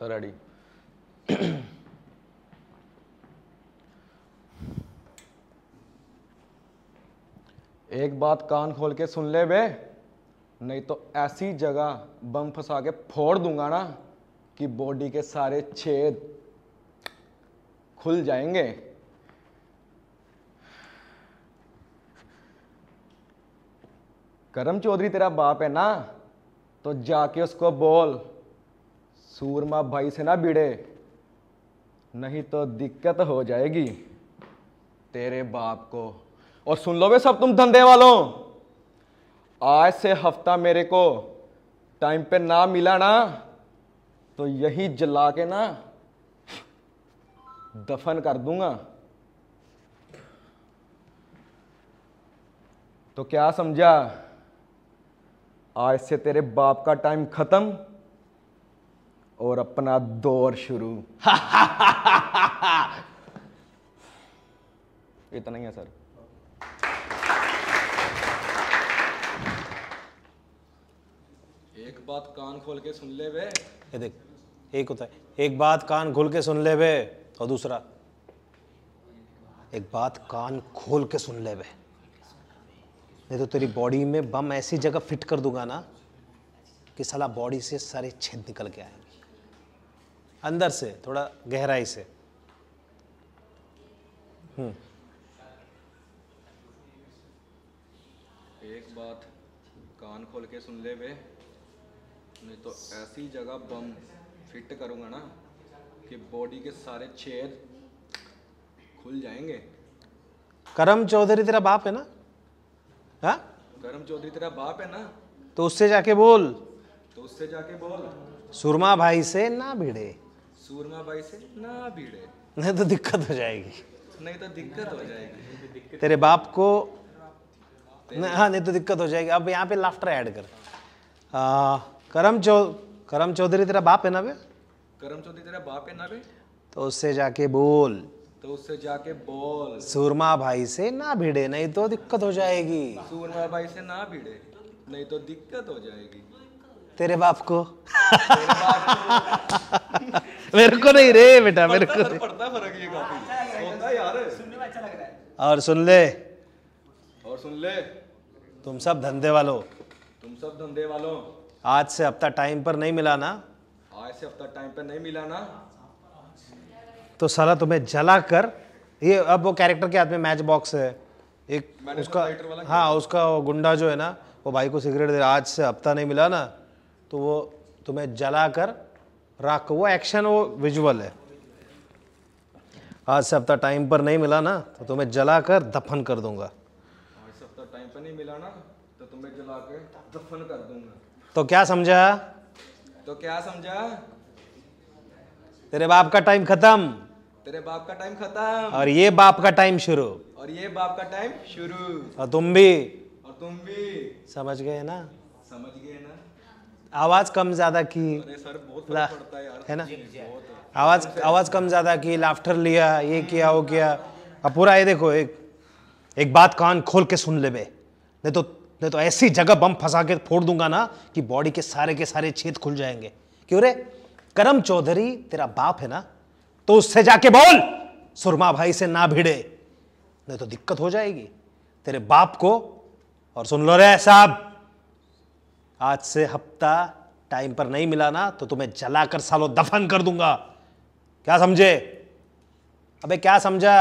Sir एक बात कान खोल के सुन ले बे नहीं तो ऐसी जगह बम फंसा के फोड़ दूंगा ना कि बॉडी के सारे छेद खुल जाएंगे करम चौधरी तेरा बाप है ना तो जाके उसको बोल सूरमा भाई से ना बिड़े नहीं तो दिक्कत हो जाएगी तेरे बाप को और सुन लो वे सब तुम धंधे वालों आज से हफ्ता मेरे को टाइम पे ना मिला ना तो यही जला के ना दफन कर दूंगा तो क्या समझा आज से तेरे बाप का टाइम खत्म और अपना दौर शुरू इतना ही है सर एक बात कान खोल के सुन ले ये देख एक होता है एक बात कान खोल के सुन ले बे और दूसरा एक बात कान खोल के सुन ले बे नहीं तो तेरी बॉडी में बम ऐसी जगह फिट कर दूंगा ना कि साला बॉडी से सारे छेद निकल के आएंगे अंदर से थोड़ा गहराई से हम्म। एक बात कान खोल के सुन ले वे नहीं तो ऐसी जगह बम फिट करूंगा ना कि बॉडी के सारे छेद खुल जाएंगे करम चौधरी तेरा बाप है ना हा? करम चौधरी तेरा बाप है ना तो उससे जाके बोल तो उससे जाके बोल सुरमा भाई से ना भिड़े सूरमा भाई से ना भीड़े नहीं तो दिक्कत हो जाएगी नहीं तो दिक्कत हो जाएगी तेरे बाप को हाँ नहीं तो दिक्कत हो जाएगी अब यहाँ पे लाफ्टर ऐड कर करम चौ करम चौधरी तेरा बाप है ना बे करम चौधरी तेरा बाप है ना बे तो उससे जाके बोल तो उससे जाके बोल सूरमा भाई से ना भिड़े नहीं तो दिक्कत हो जाएगी सूरमा भाई से ना भिड़े नहीं तो दिक्कत हो जाएगी तेरे बाप को मेरे को नहीं रे बेटा मेरे को अच्छा अच्छा और सुन ले और सुन ले तुम सब धंधे वालों तुम सब धंधे वालों आज से हफ्ता टाइम पर नहीं मिला ना आज से हफ्ता टाइम पर नहीं मिला ना तो साला तुम्हें जला कर ये अब वो कैरेक्टर के हाथ में मैच बॉक्स है एक उसका तो हाँ उसका वो गुंडा जो है ना वो भाई को सिगरेट दे रहा आज से हफ्ता नहीं मिला ना तो वो तुम्हें जला कर रख वो एक्शन वो विजुअल है आज से हफ्ता टाइम पर नहीं मिला ना तो तुम्हें जला कर दफन कर दूंगा टाइम पर नहीं मिला ना तो तुम्हें जला कर दफन कर दूंगा तो क्या समझा तो क्या समझा तेरे बाप का टाइम खत्म तेरे बाप का टाइम खत्म और ये बाप का टाइम शुरू और ये बाप का टाइम शुरू और तुम भी और तुम भी समझ गए ना समझ गए ना आवाज़ कम ज़्यादा की है ना आवाज़ आवाज़ कम ज़्यादा की लाफ्टर लिया ये किया वो किया अब पूरा ये देखो एक एक बात कान खोल के सुन ले बे नहीं तो नहीं तो ऐसी जगह बम फंसा के फोड़ दूंगा ना कि बॉडी के सारे के सारे छेद खुल जाएंगे क्यों रे करम चौधरी तेरा बाप है ना तो उससे जाके बोल सुरमा भाई से ना भिड़े नहीं तो दिक्कत हो जाएगी तेरे बाप को और सुन लो रे साहब आज से हफ्ता टाइम पर नहीं मिला ना तो तुम्हें जलाकर सालों दफन कर दूंगा क्या समझे अबे क्या समझा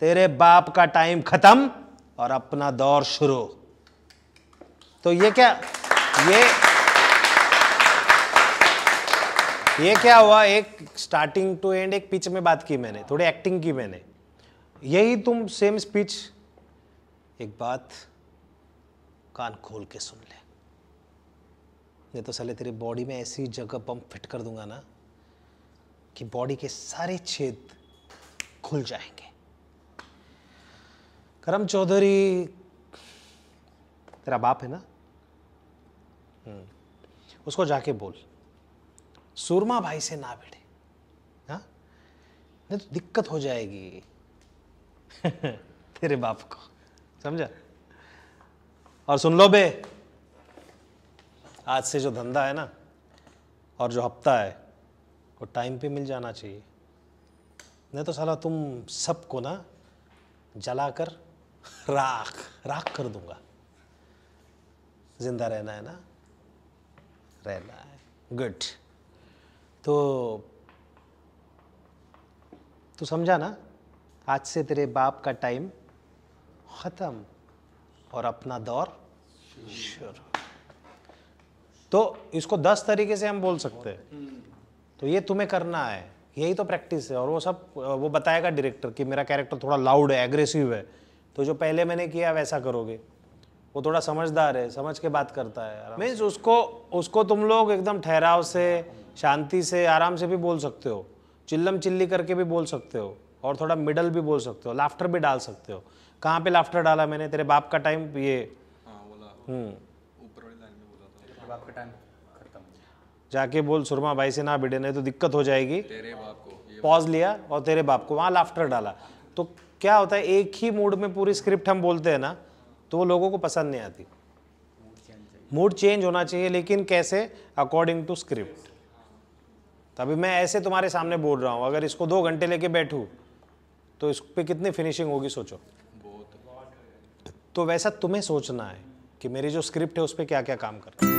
तेरे बाप का टाइम खत्म और अपना दौर शुरू तो ये क्या ये ये क्या हुआ एक स्टार्टिंग टू एंड एक पिच में बात की मैंने थोड़ी एक्टिंग की मैंने यही तुम सेम स्पीच एक बात कान खोल के सुन ले नहीं तो साले तेरे बॉडी में ऐसी जगह पंप फिट कर दूंगा ना कि बॉडी के सारे छेद खुल जाएंगे करम चौधरी तेरा बाप है ना हम्म, उसको जाके बोल सुरमा भाई से ना भिड़े हाँ? नहीं तो दिक्कत हो जाएगी तेरे बाप को समझा और सुन लो बे आज से जो धंधा है ना और जो हफ्ता है वो टाइम पे मिल जाना चाहिए नहीं तो साला तुम सबको ना जलाकर राख राख कर दूंगा जिंदा रहना है ना रहना है गुड तो तू समझा ना आज से तेरे बाप का टाइम ख़त्म और अपना दौर शुरू तो इसको दस तरीके से हम बोल सकते हैं तो ये तुम्हें करना है यही तो प्रैक्टिस है और वो सब वो बताएगा डायरेक्टर कि मेरा कैरेक्टर थोड़ा लाउड है एग्रेसिव है तो जो पहले मैंने किया वैसा करोगे वो थोड़ा समझदार है समझ के बात करता है मीन्स उसको उसको तुम लोग एकदम ठहराव से शांति से आराम से भी बोल सकते हो चिल्लम चिल्ली करके भी बोल सकते हो और थोड़ा मिडल भी बोल सकते हो लाफ्टर भी डाल सकते हो कहाँ पे लाफ्टर डाला मैंने तेरे बाप का टाइम ये हाँ, हम्म। आपका टाइम खत्म जाके बोल सुरमा भाई से ना बिड़े नहीं तो दिक्कत हो जाएगी तेरे बाप को पॉज लिया और तेरे बाप को वहां लाफ्टर डाला तो क्या होता है एक ही मूड में पूरी स्क्रिप्ट हम बोलते हैं ना तो वो लोगों को पसंद नहीं आती मूड चेंज होना चाहिए लेकिन कैसे अकॉर्डिंग टू स्क्रिप्ट तभी मैं ऐसे तुम्हारे सामने बोल रहा हूँ अगर इसको दो घंटे लेके बैठूँ तो इस पर कितनी फिनिशिंग होगी सोचो तो वैसा तुम्हें सोचना है कि मेरी जो स्क्रिप्ट है उस पर क्या क्या काम करना है